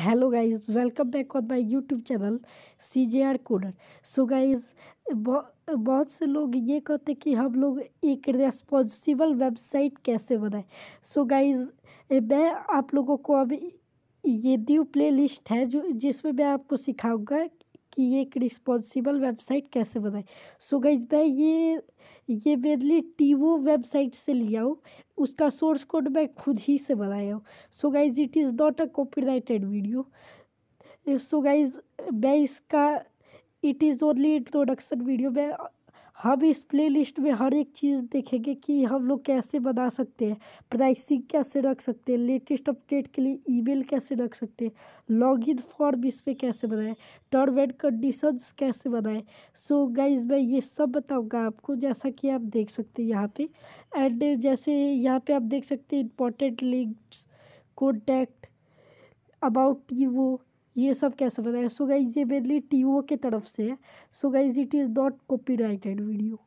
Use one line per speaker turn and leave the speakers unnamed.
hello guys welcome back on my YouTube channel C J R coder so guys बहुत से लोग ये कहते कि हम लोग एक रेस्पॉन्सिबल वेबसाइट कैसे बनाएं सो गाइस गाइज मैं आप लोगों को अब ये दी प्लेलिस्ट है जो जिसमें मैं आपको सिखाऊंगा कि ये एक रिस्पॉन्सिबल वेबसाइट कैसे बनाए सो गाइज मैं ये ये मेरे लिए टीवो वेबसाइट से लिया हूँ उसका सोर्स कोड मैं खुद ही से बनाया हूँ so guys it is not a copyrighted video so guys मैं इसका it is only introduction video मैं हम इस प्लेलिस्ट में हर एक चीज़ देखेंगे कि हम लोग कैसे बना सकते हैं प्राइसिंग कैसे रख सकते हैं लेटेस्ट अपडेट के लिए ईमेल कैसे रख सकते हैं लॉगिन फॉर्म इस पर कैसे बनाएं टर्म एंड कंडीशंस कैसे बनाएं सो गाइज मैं ये सब बताऊंगा आपको जैसा कि आप देख सकते हैं यहाँ पे एंड जैसे यहाँ पे आप देख सकते हैं important links contact about you ये सब कैसे बनाया सो गाइज ये मेनली टी के तरफ से है so guys it is not copyrighted video